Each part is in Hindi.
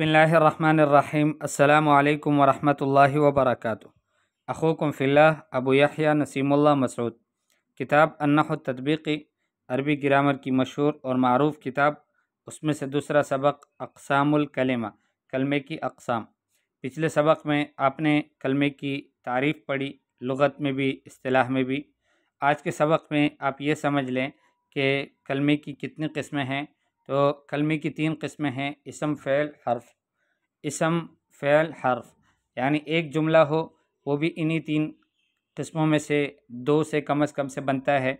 बसमीम् अल्लाम वरहमल वबरक अखोकम फ़िल्ला अबू याहिया नसीमुल्ल मसूद किताब अन्नाह तदबीकी अरबी ग्रामर की मशहूर और मरूफ़ किताब उसमें से दूसरा सबक अकसामकलमा कलमे की अकसाम पिछले सबक में आपने कलमे की तारीफ़ पढ़ी लगत में भी अतलाह में भी आज के सबक में आप ये समझ लें कि कलमे की कितनी किस्में हैं तो कलमी की तीन किस्में हैं इसम फ़ैल हर्फ इसम फ़ैल हर्फ यानी एक जुमला हो वो भी इन्हीं तीन किस्मों में से दो से कम अज़ कम से बनता है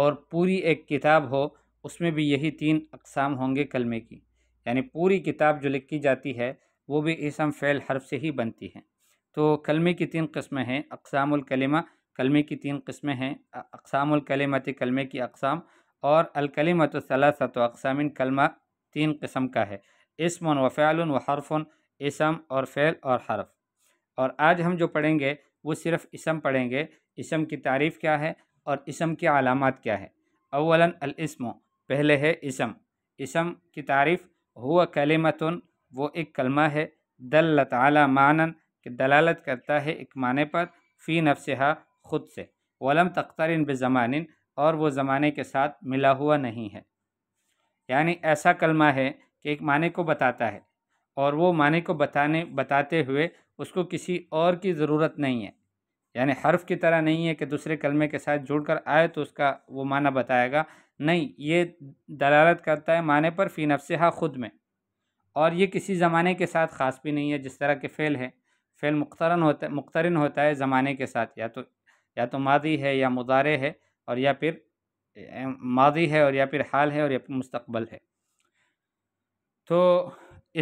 और पूरी एक किताब हो उसमें भी यही तीन अकसाम होंगे कलमे की यानी पूरी किताब जो लिखी जाती है वो भी इसम फ़ैल हर्फ से ही बनती है तो कलमे की तीन किस्में हैं अकसामुल कलमे की तीन किस्में हैं अकसामुल कलमे की अकसाम और अलकलीमतसलासत अकसामिन कलमा तीन कस्म का है इसम व फ़ैल व हरफ़न इसम और फ़ैल और हरफ और आज हम जो पढ़ेंगे वो सिर्फ़ इसम पढ़ेंगे इसम की तारीफ़ क्या है और इसम की अलामत क्या है अवला अलस्म पहले है इसम इसम की तारीफ़ हुआ कलीमतन वो एक कलमा है दल अला मानन कि दलालत करता है एक माने पर फ़ी नफसहा ख़ुद से वलम तख्तरिन बेज़मानिन और वो ज़माने के साथ मिला हुआ नहीं है यानी ऐसा कलमा है कि एक माने को बताता है और वो माने को बताने बताते हुए उसको किसी और की ज़रूरत नहीं है यानी हर्फ की तरह नहीं है कि दूसरे कलमे के साथ जुड़ कर आए तो उसका वो माना बताएगा नहीं ये दलालत करता है माने पर फ़ी हा ख़ुद में और ये किसी ज़माने के साथ ख़ास भी नहीं है जिस तरह के फ़ेल है फ़ेल मुख्तरन होता मुख्तरन होता है ज़माने के साथ या तो या तो मादी है या मुदारे है और या फिर माजी है और या फिर हाल है और या फिर मुस्तबल है तो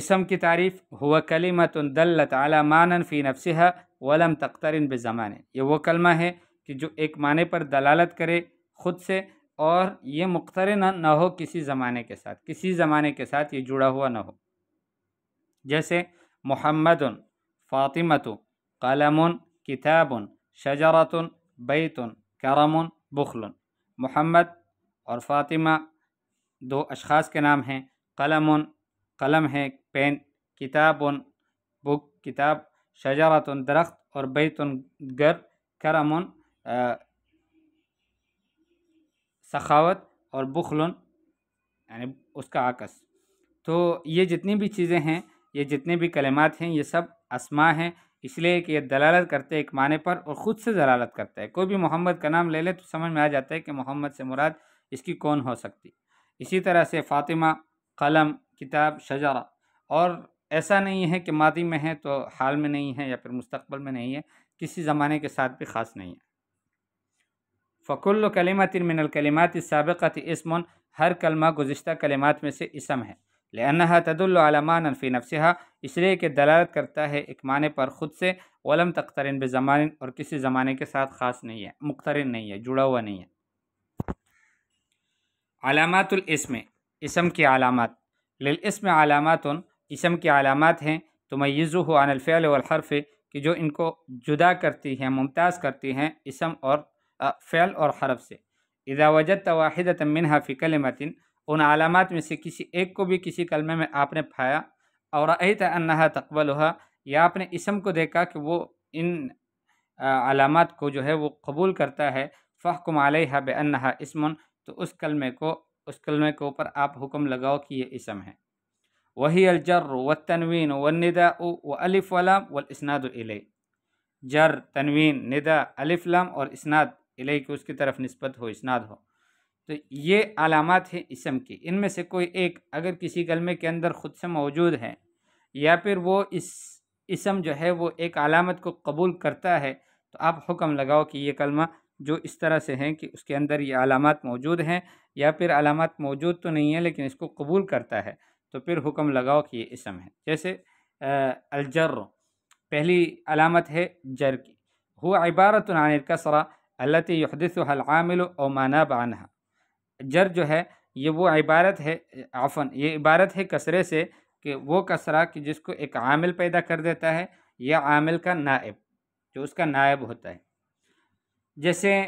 इसम की तारीफ़ हुआ कलीमत दल्लत अला मानन फ़ी नफसहा वलम तख्तरन ज़माने ये वो कलमा है कि जो एक माने पर दलालत करे ख़ुद से और ये मुख्तर ना हो किसी ज़माने के साथ किसी ज़माने के साथ ये जुड़ा हुआ ना हो जैसे मोहम्मद फ़ातिमत कलम किताबन शजारत बैतन करमन बुखलन मोहम्मद और फ़ातिमा दो अशास के नाम हैं कलम कलम है पेन किताब बुक किताब शजारत दरख्त और बैत गर करम सखावत और बुखल यानी उसका आकस तो ये जितनी भी चीज़ें हैं ये जितने भी कलमात हैं ये सब आसमां हैं इसलिए कि यह दलालत करते एक माने पर और ख़ुद से दलालत करता है कोई भी मोहम्मद का नाम ले ले तो समझ में आ जाता है कि मोहम्मद से मुराद इसकी कौन हो सकती इसी तरह से फ़ातिमा कलम किताब शजारा और ऐसा नहीं है कि मादी में है तो हाल में नहीं है या फिर मुस्तबल में नहीं है किसी ज़माने के साथ भी ख़ास नहीं है फ़कुल्ल कलिमत मिनल कलिमात सबक़त इसमन हर कलमा गुज्त कलिमात में से इसम है लन्हा तदुल्लामान अनफी नफसहा इसलिए कि दलालत करता है एक माने पर ख़ुद से वलम तख्तरन बेज़मान और किसी ज़माने के साथ ख़ास नहीं है मुख्तरन नहीं है जुड़ा हुआ नहीं है अलामतुलस्म इसम की आलामत लिलस्म आलामत इसम की आलामत हैं तो मैज़ु अनफ़ल हरफ़ कि जो इनको जुदा करती हैं मुमताज़ करती हैं इसम और फ़ैल और हरफ से इदा वजत वाहिदतमिन फ़िकल मतिन उन अलामत में से किसी एक को भी किसी कलमे में आपने पाया और आयत अन्ना तकबल हुआ या आपने इसम को देखा कि वो इन अलामत को जो है वो कबूल करता है फ़ह कुमाल बेअन्ना इसमन तो उस कलमे को उस कलमे के ऊपर आप हुक्म लगाओ कि ये इसम है वही अलजर व तनवीन व निदा व व इसनाद इले जर तनवीन निदा लम और इसनाद इले की उसकी तरफ नस्बत हो इसनाद हो तो ये अलामत हैं इसम की इनमें से कोई एक अगर किसी कलमे के अंदर ख़ुद से मौजूद है या फिर वो इस इसम जो है वो एक अलामत को कबूल करता है तो आप हुक्म लगाओ कि ये कलमा जो इस तरह से हैं कि उसके अंदर ये अलामत मौजूद हैं या फिर अलामत मौजूद तो नहीं है लेकिन इसको कबूल करता है तो फिर हुक्म लगाओ कि ये इसम है जैसे अलजर पहली अलामत है जर की हुआ इबारत कसरा अलत यहदसमिल और माना बानहा जर जो है ये वो इबारत है आफन ये इबारत है कसरे से कि वो कसरा कि जिसको एक आमिल पैदा कर देता है या आमिल का नायब जो उसका नायब होता है जैसे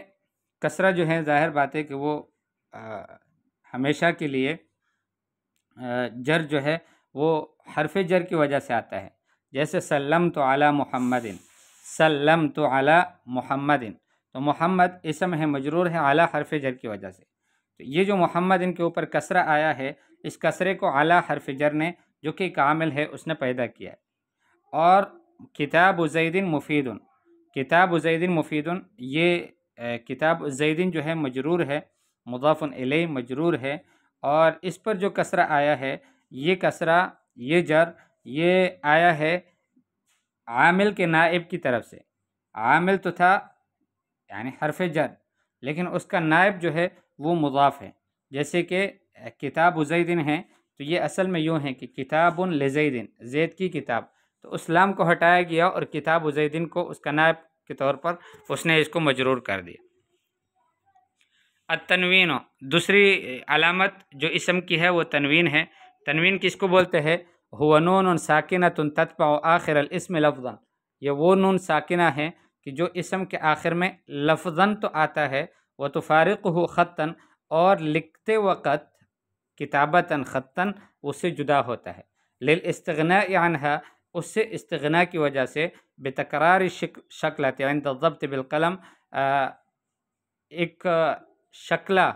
कसरा जो है ज़ाहिर बात है कि वो आ, हमेशा के लिए जर जो है वो हरफ जर की वजह से आता है जैसे सल्लम तो आला मुहम्मदिन सल्लम तो आला मुहम्मदिन तो मोहम्मद इसम है मजरूर है आला हरफ जर की वजह से तो ये जो मोहम्मद इनके ऊपर कसरा आया है इस कसरे को आला हरफ जर ने जो कि कामिल है उसने पैदा किया और किताब जैदिन मुफीदन किताब जैदिन मुफीदन ये किताब जैदिन जो है मजरूर है मुदाफ़न मजरूर है और इस पर जो कसरा आया है ये कसरा ये जर ये आया है आमिल के नायब की तरफ से आमिल तो था यानी हरफ जर लेकिन उसका नायब जो है वो मुदाफ़ है जैसे कि किताब उजैदिन है तो ये असल में यूँ है कि किताब लजैदिन जैद की किताब तो इस्लाम को हटाया गया और किताब उजैदिन को उसका नायब के तौर पर उसने इसको मजरूर कर दिया अतनवीन दूसरी अलामत जो इसम की है वो तनवीन है तनवीन किसको बोलते हैं हुआ नून साकिन तुन तत्पा आखिर इसम लफ्ज़न ये वो नून साकिना है कि जो इसम के आखिर में लफजन तो आता है व फ़ारक हो ख़ता और लिखते वक़्त किताबता ख़ता उससे जुदा होता है लिल इसतना अनहा उससे इसतना की वजह से बेतकरार शक्ल तब्त बिलकलम एक शक्ला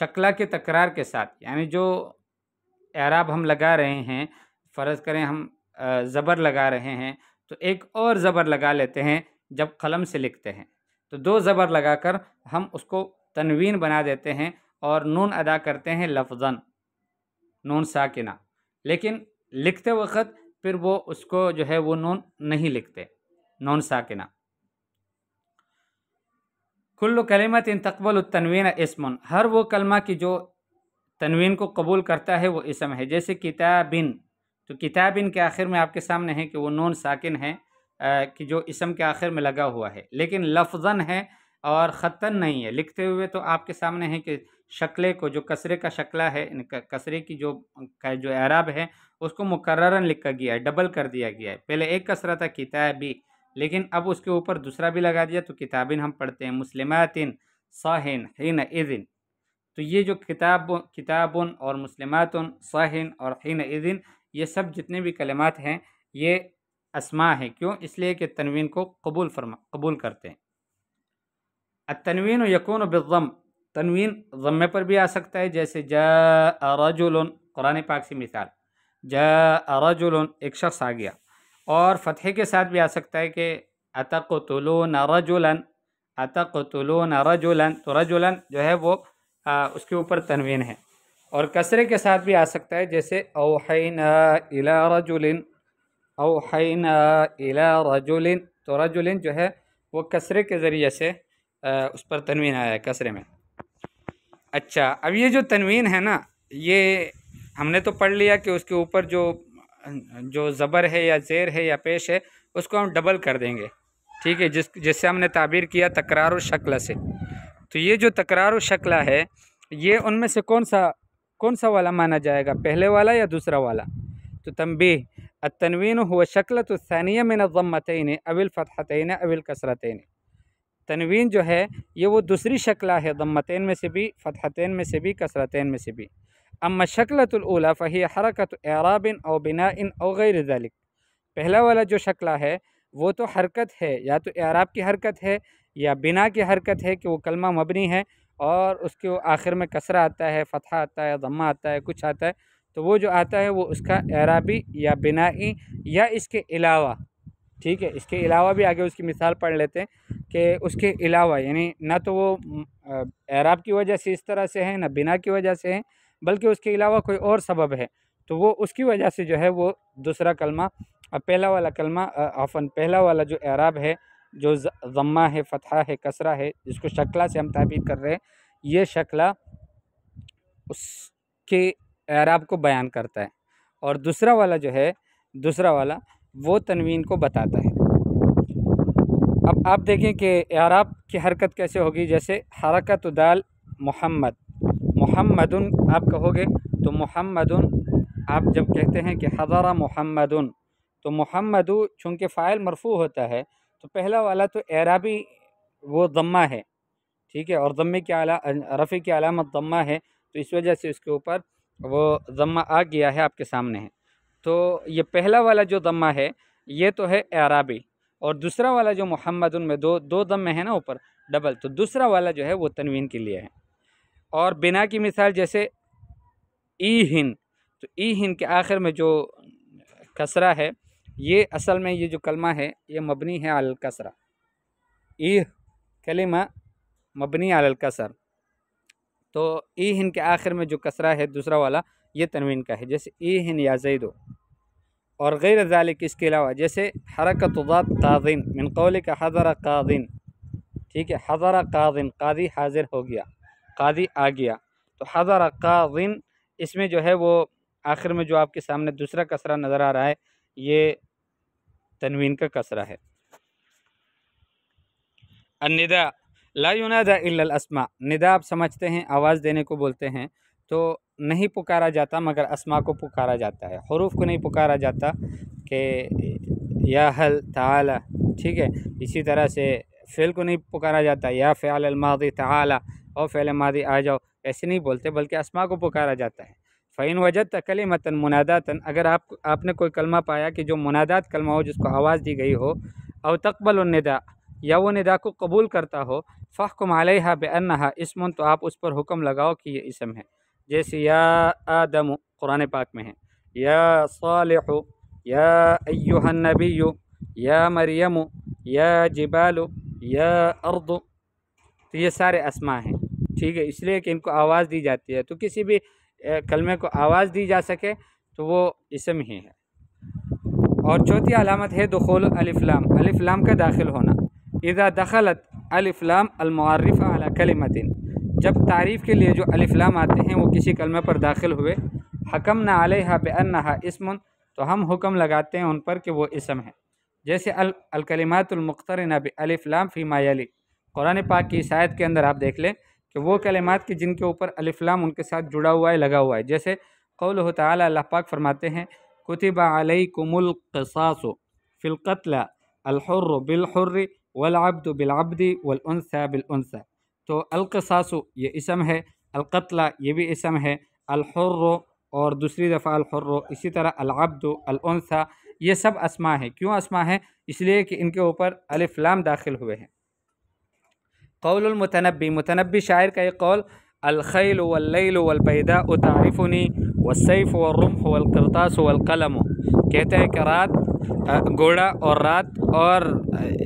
शक्ला के तकरार के साथ यानी जो एराब हम लगा रहे हैं फ़र्ज़ करें हम ज़बर लगा रहे हैं तो एक और ज़बर लगा लेते हैं जब कलम से लिखते हैं तो दो ज़बर लगाकर हम उसको तनवीन बना देते हैं और नून अदा करते हैं लफजन नून साकिना लेकिन लिखते वक्त फिर वो उसको जो है वो नून नहीं लिखते नून साकिना कुल्लु कलमत इन तकबल तनवीन इसमन हर वो कलमा की जो तनवीन को कबूल करता है वो इसम है जैसे किताबिन तो किताबिन के आखिर में आपके सामने है कि वो नून साकिन है कि जो इसम के आखिर में लगा हुआ है लेकिन लफजन है और ख़तन नहीं है लिखते हुए तो आपके सामने है कि शक्ले को जो कसरे का शक्ला है कसरे की जो का जो एराब है उसको मुकर्रन लिखा गया है डबल कर दिया गया है पहले एक कसरा था किताबी लेकिन अब उसके ऊपर दूसरा भी लगा दिया तो किताबिन हम पढ़ते हैं मुस्लिमातिन साहिन हिन इदिन तो ये जो किताब किताबन और मुस्लिमातन साहिन और हिन इदिन ये सब जितने भी कलमात हैं ये असमा है क्यों इसलिए कि तनवीन को कबूल फरमा कबूल करते हैं तनवीन यकून बम तनवीन ज़म्मे पर भी आ सकता है जैसे ज रजुल कुरान पाक से मिसाल ज अराजुल एक शख्स आ गया और फ़तेह के साथ भी आ सकता है कि अतक तुलो रजुलन अतक तुलो रजुलन तो रजुलन जो है वो आ, उसके ऊपर तनवीन है और कसरे के साथ भी आ सकता है जैसे ओह इला अवहैना इला रजुलिन तो रजुलिन जो है वो कसरे के ज़रिए से आ, उस पर तनवीन आया है कसरे में अच्छा अब ये जो तनवीन है ना ये हमने तो पढ़ लिया कि उसके ऊपर जो जो ज़बर है या ज़ेर है या पेश है उसको हम डबल कर देंगे ठीक है जिस जिससे हमने ताबीर किया तकरार शक्ल से तो ये जो तकरार शक्ल है ये उनमें से कौन सा कौन सा वाला माना जाएगा पहले वाला या दूसरा वाला तो तम्बी तनवीन हुआ शक्ल तो सानिया में नज़म्मतन अविल फ़तहतन अविल कसरतन तनवीन जो है ये वो दूसरी शक्ल है दमतैन में से भी फतहतैन में से भी कसरतैन में से भी अम्मा शक्लतला फ़ही हरकत एराबिन और बिना इन और गैर जलिक पहला वाला जो शक्ल है वो तो हरकत है या तो एराब की हरकत है या बिना की हरकत है कि वो कलमा मबनी है और उसके आखिर में कसरा आता है फ़तह आता है दम्मा आता है कुछ आता है तो वो जो आता है वो उसका एराबी या बिनाई या इसके अलावा ठीक है इसके अलावा भी आगे उसकी मिसाल पढ़ लेते हैं कि उसके अलावा यानी ना तो वो एराब की वजह से इस तरह से है ना बिना की वजह से है बल्कि उसके अलावा कोई और सबब है तो वो उसकी वजह से जो है वो दूसरा कलमा पहला वाला कलमा आफन पहला वाला जो एराब है जो ज़म्मा है फतहा है कसरा है जिसको शक्ला से हम ताबीर कर रहे हैं ये शक्ला उसके एराब को बयान करता है और दूसरा वाला जो है दूसरा वाला वो तनवीन को बताता है अब आप देखें कि एराब की हरकत कैसे होगी जैसे हरकत उदाल मोहम्मद मोहम्मद आप कहोगे तो मोहम्मद आप जब कहते हैं कि हज़ारा मोहम्मद तो मोहम्मद चूँकि फ़ाइल मरफू होता है तो पहला वाला तो एराबी वो दम्मा है ठीक है और दम्मे की आला रफ़ी की अलामत दम्मा है तो इस वजह से उसके ऊपर वो ज़म्मा आ गया है आपके सामने है तो ये पहला वाला जो ज़म्मा है ये तो है अराबी और दूसरा वाला जो मोहम्मद उनमें दो दो दम्मे हैं ना ऊपर डबल तो दूसरा वाला जो है वो तनवीन के लिए है और बिना की मिसाल जैसे ई हिन तो ई हिन के आखिर में जो कसरा है ये असल में ये जो कलमा है ये मबनी है अल कसरा ई कलमा मबनी अल कसर तो ई हिन के आखिर में जो कसरा है दूसरा वाला ये तनवीन का है जैसे ई हिन या जैदो और गैर ज़ालिक इसके अलावा जैसे हरकत कादिन मिन कौल का हज़रा काजिन ठीक है हज़रा काजिन कादी हाजिर हो गया कादी आ गया तो हज़रा काजिन इसमें जो है वो आखिर में जो आपके सामने दूसरा कसरा नज़र आ रहा है ये तनवीन का कसरा है अनिदा ला युनादा निदा आप समझते हैं आवाज़ देने को बोलते हैं तो नहीं पुकारा जाता मगर अस्मा को पुकारा जाता है हरूफ को नहीं पुकारा जाता कि या हल ताला ठीक है इसी तरह से फ़ेल को नहीं पुकारा जाता या फ़ेल अलमादी ताला और फ़ेल मादी आ जाओ ऐसे नहीं बोलते बल्कि अस्मा को पुकारा जाता है फ़ैन वजद तकली मतन मुनादातन अगर आप आपने कोई कलमा पाया कि जो मुनादात कलमा हो जिसको आवाज़ दी गई हो और तकबल उन्दा या वो निदा को कबूल करता हो फ़ाहकुम हा बेअनहा इसमन तो आप उस पर हुक्म लगाओ कि ये इसम है जैसे या आदम कुरान पाक में है या सालह या अयुहनबी या मरियम या जिबाल या अर्द तो ये सारे आसमां हैं ठीक है इसलिए कि इनको आवाज़ दी जाती है तो किसी भी कलमे को आवाज़ दी जा सके तो वो इसम ही है और चौथी अलामत है दखोल अलिफ्लाम अलिफ्लाम का दाखिल होना इधा दखलत अलफ़लाम अलमारफ़ अला कलमतिन जब तारीफ़ के लिए जो अलफ़लाम आते हैं वो किसी कलमे पर दाखिल हुए हकम ना आलहा बन्ना इसम तो हम हुक्म लगाते हैं उन पर कि वो इसम है जैसे नब अलफलाम फ़ीमायली कुरान पाक की शायद के अंदर आप देख लें कि वो कलमात की जिनके ऊपर अलफ़लाम उनके साथ जुड़ा हुआ है लगा हुआ है जैसे कौल तल्ला पाक फरमाते हैं कुतिबा अलई कुमुल फ़िलकतला अलहर बिलहर्र वलाब्द बिलाबदी वलसा बिलसा तो अलकसासु ये इसम है अलकतला ये भी इसम है अलहर्र और दूसरी दफ़ा अलहर्र इसी तरह अलआब्द अलसा ये सब आसमा है क्यों आसमा है इसलिए कि इनके ऊपर अलफ़लाम दाखिल हुए हैं कौलमतनबी मतनबी शायर का एक कौल अलखैल वल्लैल वलबैदा तारफ़नी वसैफ़ वरुम वलकरतास वलकलम कहते हैं कि रात घोड़ा और रात और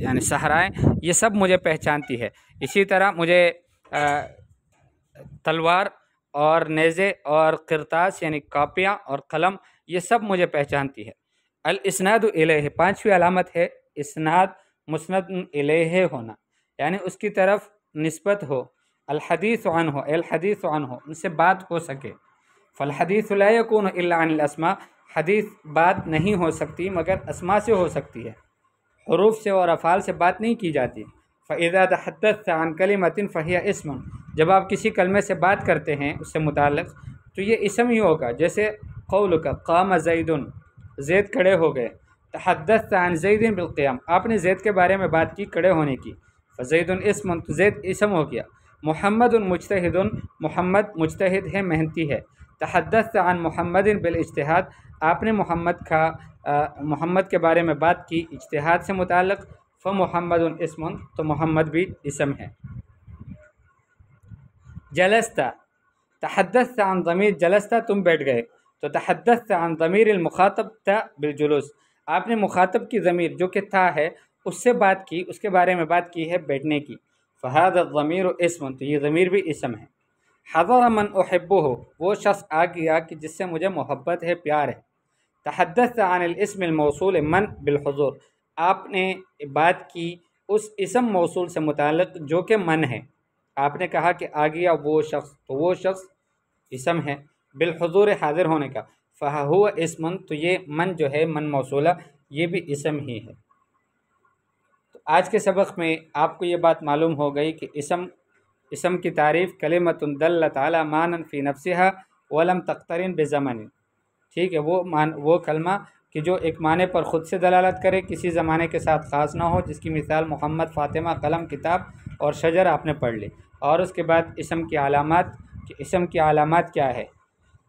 यानी सहराएँ ये सब मुझे पहचानती है इसी तरह मुझे तलवार और नेज़े और करतास यानी कापियाँ और कलम ये सब मुझे पहचानती है अल इसनाद इलेह पाँचवीं अलामत है इसनाद मुस्ंद इलेह होना यानी उसकी तरफ नस्बत हो अलहदीस अन हो अलहदीस अन हो उनसे बात हो सके फ़लहदीस फ़लहदीसकून अनिलसमा हदीस बात नहीं हो सकती मगर असमा से हो सकती है हरूफ से और अफ़ाल से बात नहीं की जाती फ़ैदा तहदत से अनकली मतिन फ़हिया इसम जब आप किसी कलमे से बात करते हैं उससे मुतल तो ये इसम ही होगा जैसे कौल का काम जैदन जैद खड़े हो गए तहदत से अन जैदिन बिल्क़्याम आपने जैद के बारे में बात की खड़े होने की फ़ैदन इसम तो जैद इसम हो गया मोहम्मद मुजतहद मोहम्मद मुजतहद है मेहनती है तहदस से अन मोहम्मद बिलजतहाद आपने मोहम्मद का मोहम्मद के बारे में बात की इजतहाद से मुतल फ़ मोहम्मद इसमन तो मोहम्मद भी इसम है जलस्ता तहदस से अन ज़मीर जलस्ता तुम बैठ गए तो तहदस से अन ज़मीर मुखातब था बिलजुलूस आपने मुखातब की ज़मीर जो कि था है उससे बात की उसके बारे में बात की है बैठने की फ़हद ज़मीर इसम तो ये ज़मीर भी इसम है हज़र मन अहबो हो वो शख्स आ गया कि जिससे मुझे मोहब्बत है प्यार है तहदस अनिलमौसूल मन बिलहजूर आपने बात की उस इसम मौसूल से मुतल जो कि मन है आपने कहा कि आ गया वो शख्स तो वो शख्स इसम है बिलहजूर हाजिर होने का फ़ा हुआ इसमन तो ये मन जो है मन मौसूला ये भी इसम ही है तो आज के सबक में आपको ये बात मालूम हो गई कि इसम इसम की तारीफ़ कले आला तानन फ़ी नफसहा वलम तख्तरीन बेज़मन ठीक है वो मान वो कलमा कि जो एक माने पर ख़ुद से दलालत करे किसी ज़माने के साथ ख़ास ना हो जिसकी मिसाल मोहम्मद फ़ातिमा कलम किताब और शजर आपने पढ़ ली और उसके बाद इसम की आलामत कि इसम की आलामत क्या है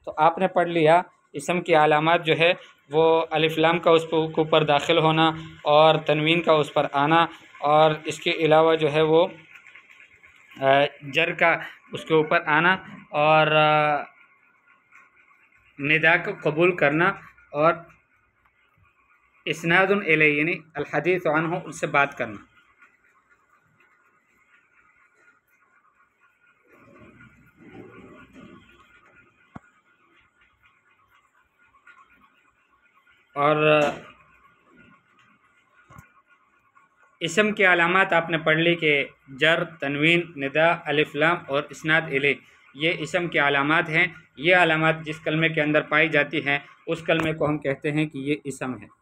तो आपने पढ़ लिया इसम की आलामत जो है वो अलिफ्लाम का उस पर ऊपर दाखिल होना और तनवीन का उस पर आना और इसके अलावा जो है वो जर का उसके ऊपर आना और निदा को कबूल करना और इसनादन एले यानी अलहदीस हो उनसे बात करना और इसम के अलामत आपने पढ़ ली कि जर तनवीन निदा अलिफ्लाम और इसनाद इले ये इसम के अलामत हैं ये अलामत जिस कलमे के अंदर पाई जाती हैं उस कलमे को हम कहते हैं कि ये इसम है